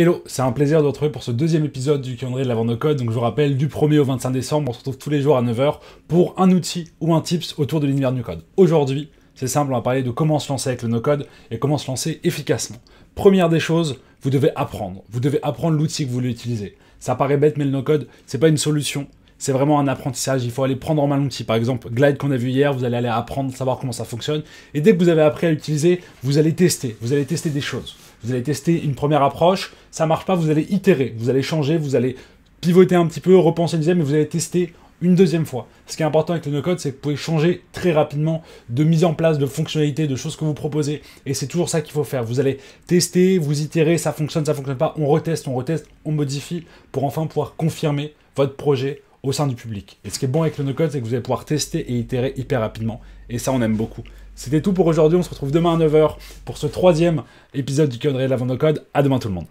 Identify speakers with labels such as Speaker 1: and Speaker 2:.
Speaker 1: Hello, c'est un plaisir de vous retrouver pour ce deuxième épisode du calendrier de l'avant no code. Donc je vous rappelle, du 1er au 25 décembre, on se retrouve tous les jours à 9h pour un outil ou un tips autour de l'univers du code. Aujourd'hui, c'est simple, on va parler de comment se lancer avec le no et comment se lancer efficacement. Première des choses, vous devez apprendre. Vous devez apprendre l'outil que vous voulez utiliser. Ça paraît bête, mais le no-code, c'est pas une solution, c'est vraiment un apprentissage. Il faut aller prendre en main l'outil. Par exemple, Glide qu'on a vu hier, vous allez aller apprendre, savoir comment ça fonctionne. Et dès que vous avez appris à l'utiliser, vous allez tester. Vous allez tester des choses. Vous allez tester une première approche, ça marche pas, vous allez itérer, vous allez changer, vous allez pivoter un petit peu, repenser une deuxième, mais vous allez tester une deuxième fois. Ce qui est important avec le no-code, c'est que vous pouvez changer très rapidement de mise en place, de fonctionnalités, de choses que vous proposez. Et c'est toujours ça qu'il faut faire. Vous allez tester, vous itérez, ça fonctionne, ça fonctionne pas, on reteste, on reteste, on modifie pour enfin pouvoir confirmer votre projet au sein du public. Et ce qui est bon avec le no-code, c'est que vous allez pouvoir tester et itérer hyper rapidement. Et ça, on aime beaucoup. C'était tout pour aujourd'hui. On se retrouve demain à 9h pour ce troisième épisode du Code Réel avant no-code. À demain tout le monde.